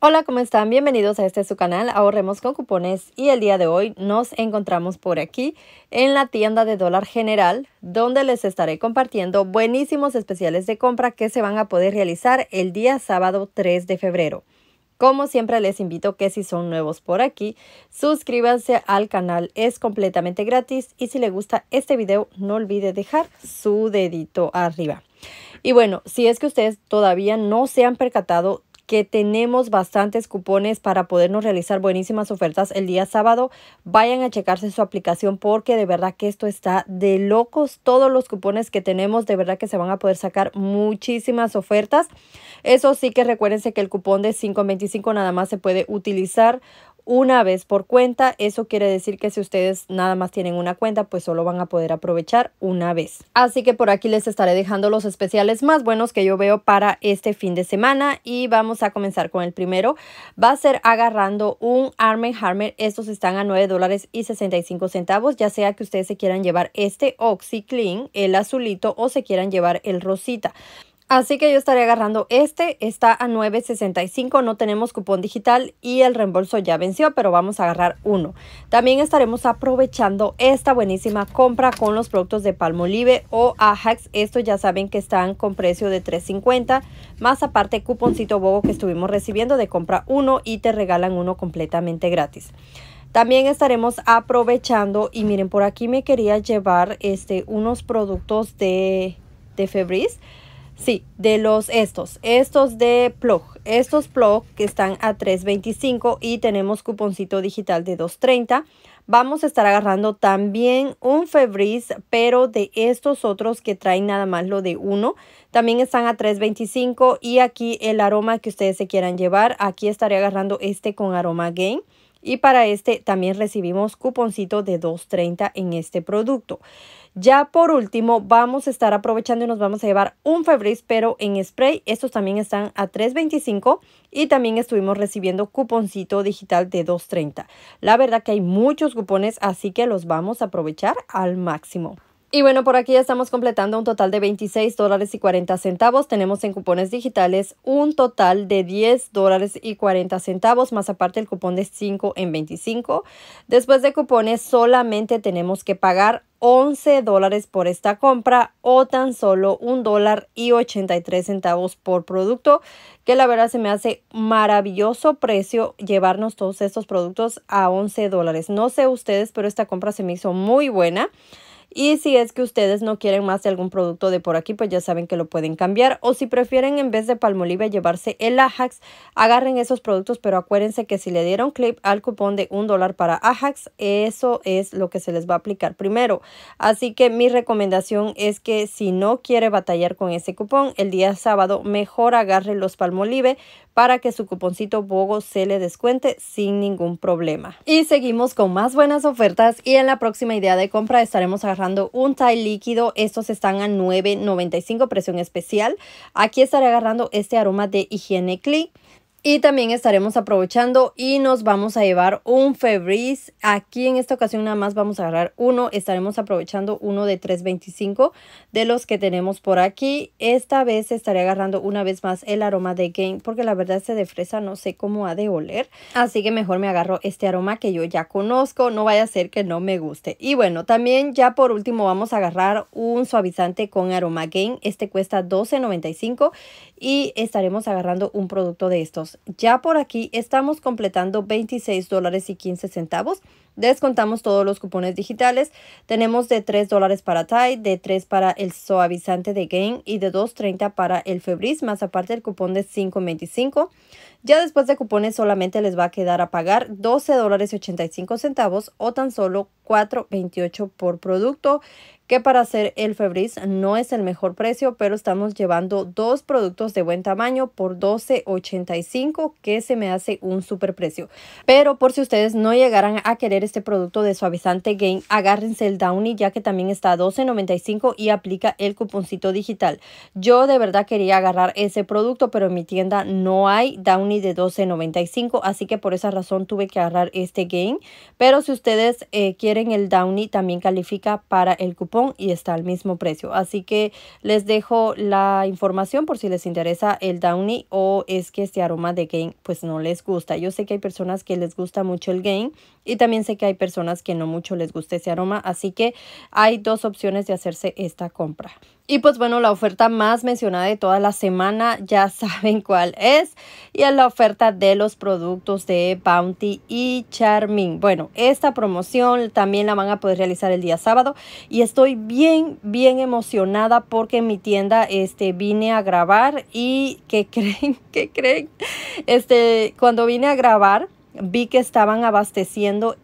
Hola, ¿cómo están? Bienvenidos a este su canal Ahorremos con Cupones y el día de hoy nos encontramos por aquí en la tienda de dólar general donde les estaré compartiendo buenísimos especiales de compra que se van a poder realizar el día sábado 3 de febrero. Como siempre les invito que si son nuevos por aquí, suscríbanse al canal, es completamente gratis y si le gusta este video no olvide dejar su dedito arriba. Y bueno, si es que ustedes todavía no se han percatado que tenemos bastantes cupones para podernos realizar buenísimas ofertas el día sábado. Vayan a checarse su aplicación porque de verdad que esto está de locos. Todos los cupones que tenemos de verdad que se van a poder sacar muchísimas ofertas. Eso sí que recuérdense que el cupón de 525 nada más se puede utilizar una vez por cuenta. Eso quiere decir que si ustedes nada más tienen una cuenta, pues solo van a poder aprovechar una vez. Así que por aquí les estaré dejando los especiales más buenos que yo veo para este fin de semana y vamos a comenzar con el primero. Va a ser agarrando un Armen harmer Estos están a $9.65, dólares y centavos, ya sea que ustedes se quieran llevar este Oxy el azulito o se quieran llevar el rosita. Así que yo estaré agarrando este, está a 9.65, no tenemos cupón digital y el reembolso ya venció, pero vamos a agarrar uno. También estaremos aprovechando esta buenísima compra con los productos de Palmolive o Ajax. Estos ya saben que están con precio de 3.50, más aparte cuponcito bobo que estuvimos recibiendo de compra uno y te regalan uno completamente gratis. También estaremos aprovechando y miren, por aquí me quería llevar este, unos productos de, de Febris Sí, de los estos, estos de Plug, estos Plug que están a 3.25 y tenemos cuponcito digital de 2.30. Vamos a estar agarrando también un Febreze, pero de estos otros que traen nada más lo de uno. También están a 3.25 y aquí el aroma que ustedes se quieran llevar. Aquí estaré agarrando este con aroma Game. Y para este también recibimos cuponcito de 2.30 en este producto. Ya por último, vamos a estar aprovechando y nos vamos a llevar un Febreze pero en spray. Estos también están a 3.25 y también estuvimos recibiendo cuponcito digital de 2.30. La verdad que hay muchos cupones, así que los vamos a aprovechar al máximo. Y bueno, por aquí ya estamos completando un total de $26.40. dólares y centavos. Tenemos en cupones digitales un total de 10 dólares y 40 centavos, más aparte el cupón de 5 en 25. Después de cupones solamente tenemos que pagar 11 dólares por esta compra o tan solo $1.83 dólar y centavos por producto, que la verdad se me hace maravilloso precio llevarnos todos estos productos a 11 dólares. No sé ustedes, pero esta compra se me hizo muy buena. Y si es que ustedes no quieren más de algún producto de por aquí, pues ya saben que lo pueden cambiar. O si prefieren en vez de palmolive llevarse el Ajax, agarren esos productos, pero acuérdense que si le dieron clip al cupón de un dólar para Ajax, eso es lo que se les va a aplicar primero. Así que mi recomendación es que si no quiere batallar con ese cupón, el día sábado mejor agarre los palmolive para que su cuponcito BOGO se le descuente sin ningún problema. Y seguimos con más buenas ofertas y en la próxima idea de compra estaremos agarrando un tie líquido. Estos están a $9.95 presión especial. Aquí estaré agarrando este aroma de higiene Clean y también estaremos aprovechando y nos vamos a llevar un Febreze Aquí en esta ocasión nada más vamos a agarrar uno. Estaremos aprovechando uno de 3.25 de los que tenemos por aquí. Esta vez estaré agarrando una vez más el aroma de Game porque la verdad este de fresa no sé cómo ha de oler. Así que mejor me agarro este aroma que yo ya conozco. No vaya a ser que no me guste. Y bueno, también ya por último vamos a agarrar un suavizante con aroma Gain Este cuesta $12.95 y estaremos agarrando un producto de estos ya por aquí estamos completando 26 dólares y 15 centavos. Descontamos todos los cupones digitales. Tenemos de 3 dólares para Tide, de 3 para el suavizante de Gain y de 2.30 para el Febris, más aparte el cupón de 5.25. Ya después de cupones solamente les va a quedar a pagar 12 dólares 85 centavos o tan solo 4.28 por producto, que para hacer el Febris no es el mejor precio, pero estamos llevando dos productos de buen tamaño por 12.85, que se me hace un super precio. Pero por si ustedes no llegaran a querer este producto de suavizante Gain, agárrense el Downy ya que también está a $12.95 y aplica el cuponcito digital. Yo de verdad quería agarrar ese producto, pero en mi tienda no hay Downy de $12.95, así que por esa razón tuve que agarrar este Gain. Pero si ustedes eh, quieren el Downy, también califica para el cupón y está al mismo precio. Así que les dejo la información por si les interesa el Downy o es que este aroma de Gain pues no les gusta. Yo sé que hay personas que les gusta mucho el Gain y también sé que hay personas que no mucho les gusta ese aroma, así que hay dos opciones de hacerse esta compra. Y pues bueno, la oferta más mencionada de toda la semana, ya saben cuál es, y es la oferta de los productos de Bounty y Charming. Bueno, esta promoción también la van a poder realizar el día sábado y estoy bien, bien emocionada porque en mi tienda este, vine a grabar y que creen, que creen, este, cuando vine a grabar vi que estaban abasteciendo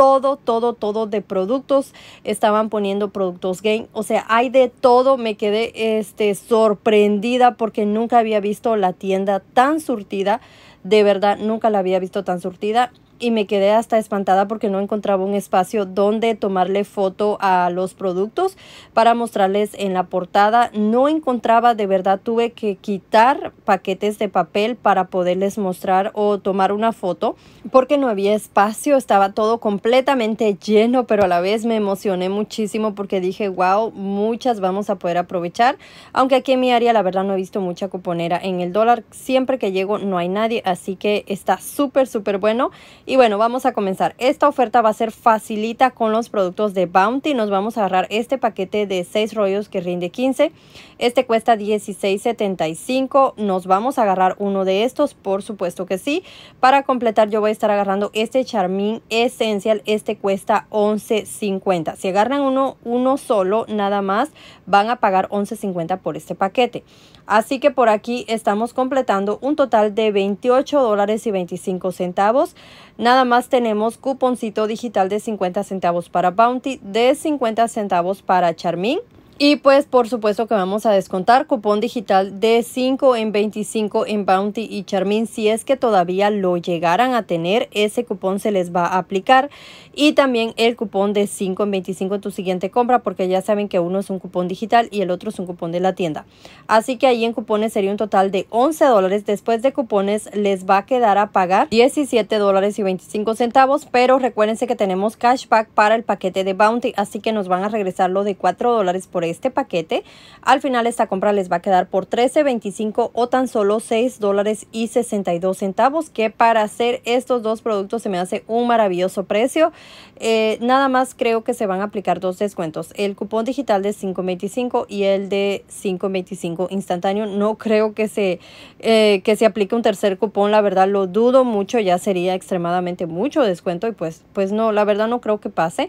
todo, todo, todo de productos. Estaban poniendo productos game. O sea, hay de todo. Me quedé este, sorprendida porque nunca había visto la tienda tan surtida. De verdad, nunca la había visto tan surtida y me quedé hasta espantada porque no encontraba un espacio donde tomarle foto a los productos para mostrarles en la portada. No encontraba, de verdad tuve que quitar paquetes de papel para poderles mostrar o tomar una foto porque no había espacio, estaba todo completamente lleno, pero a la vez me emocioné muchísimo porque dije, wow, muchas vamos a poder aprovechar. Aunque aquí en mi área la verdad no he visto mucha cuponera en el dólar, siempre que llego no hay nadie, así que está súper, súper bueno y bueno, vamos a comenzar. Esta oferta va a ser facilita con los productos de Bounty. Nos vamos a agarrar este paquete de 6 rollos que rinde 15. Este cuesta 16.75. Nos vamos a agarrar uno de estos, por supuesto que sí. Para completar yo voy a estar agarrando este Charmin Essential. Este cuesta 11.50. Si agarran uno, uno solo, nada más, van a pagar 11.50 por este paquete. Así que por aquí estamos completando un total de 28.25 dólares Nada más tenemos cuponcito digital de 50 centavos para Bounty, de 50 centavos para Charmin, y pues por supuesto que vamos a descontar cupón digital de 5 en 25 en Bounty y Charmin. Si es que todavía lo llegaran a tener, ese cupón se les va a aplicar. Y también el cupón de 5 en 25 en tu siguiente compra, porque ya saben que uno es un cupón digital y el otro es un cupón de la tienda. Así que ahí en cupones sería un total de 11 dólares. Después de cupones les va a quedar a pagar 17 dólares y 25 centavos. Pero recuérdense que tenemos cashback para el paquete de Bounty, así que nos van a regresar lo de 4 dólares por este paquete. Al final esta compra les va a quedar por $13.25 o tan solo $6 dólares y 62 centavos, que para hacer estos dos productos se me hace un maravilloso precio. Eh, nada más creo que se van a aplicar dos descuentos, el cupón digital de 5.25 y el de 5.25 instantáneo. No creo que se, eh, que se aplique un tercer cupón, la verdad lo dudo mucho, ya sería extremadamente mucho descuento y pues, pues no, la verdad no creo que pase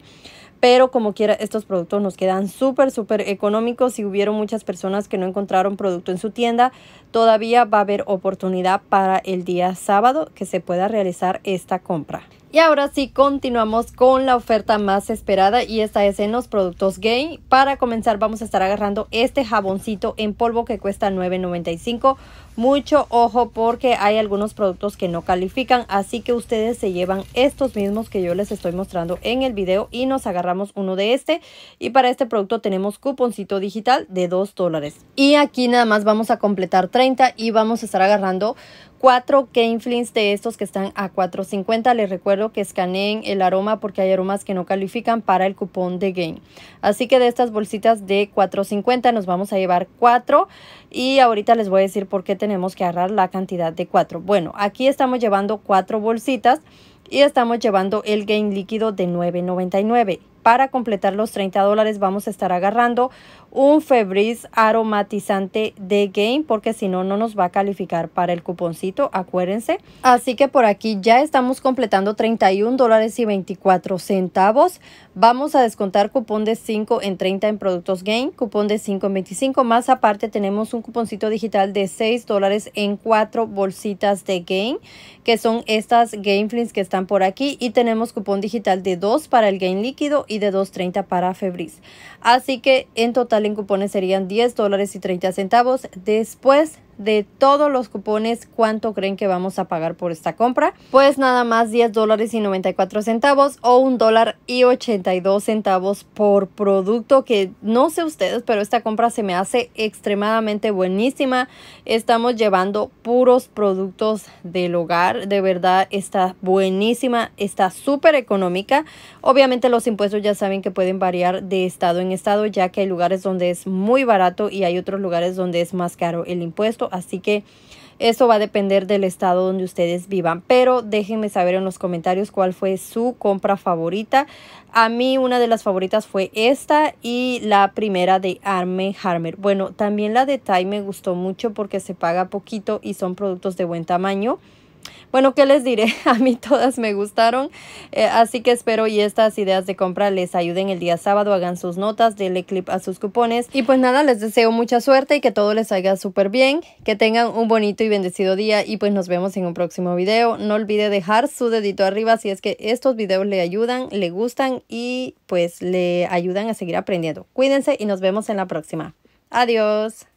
pero como quiera estos productos nos quedan súper, súper económicos. Si hubieron muchas personas que no encontraron producto en su tienda, todavía va a haber oportunidad para el día sábado que se pueda realizar esta compra. Y ahora sí, continuamos con la oferta más esperada y esta es en los productos Gain. Para comenzar vamos a estar agarrando este jaboncito en polvo que cuesta $9.95. Mucho ojo porque hay algunos productos que no califican, así que ustedes se llevan estos mismos que yo les estoy mostrando en el video y nos agarramos uno de este. Y para este producto tenemos cuponcito digital de $2. Y aquí nada más vamos a completar 30 y vamos a estar agarrando cuatro flings de estos que están a 4.50. Les recuerdo que escaneen el aroma porque hay aromas que no califican para el cupón de Game. Así que de estas bolsitas de 4.50 nos vamos a llevar cuatro y ahorita les voy a decir por qué tenemos que agarrar la cantidad de cuatro. Bueno, aquí estamos llevando cuatro bolsitas y estamos llevando el Game líquido de 9.99. Para completar los 30 dólares vamos a estar agarrando un febriz aromatizante de Game porque si no, no nos va a calificar para el cuponcito, acuérdense. Así que por aquí ya estamos completando 31 dólares y 24 centavos. Vamos a descontar cupón de 5 en 30 en productos Game, cupón de 5 en 25, más aparte tenemos un cuponcito digital de 6 dólares en 4 bolsitas de Game, que son estas Game que están por aquí y tenemos cupón digital de 2 para el Game líquido y de 2.30 para febriz Así que en total en cupones serían 10 dólares y 30 centavos. Después de todos los cupones cuánto creen que vamos a pagar por esta compra. Pues nada más 10 dólares y 94 centavos o un dólar y centavos por producto que no sé ustedes, pero esta compra se me hace extremadamente buenísima. Estamos llevando puros productos del hogar. De verdad está buenísima, está súper económica. Obviamente los impuestos ya saben que pueden variar de estado en estado ya que hay lugares donde es muy barato y hay otros lugares donde es más caro el impuesto Así que eso va a depender del estado donde ustedes vivan. Pero déjenme saber en los comentarios cuál fue su compra favorita. A mí una de las favoritas fue esta y la primera de Arme Harmer. Bueno, también la de Thai me gustó mucho porque se paga poquito y son productos de buen tamaño. Bueno, ¿qué les diré? A mí todas me gustaron, eh, así que espero y estas ideas de compra les ayuden el día sábado, hagan sus notas, denle clip a sus cupones y pues nada, les deseo mucha suerte y que todo les salga súper bien, que tengan un bonito y bendecido día y pues nos vemos en un próximo video. No olvide dejar su dedito arriba si es que estos videos le ayudan, le gustan y pues le ayudan a seguir aprendiendo. Cuídense y nos vemos en la próxima. Adiós.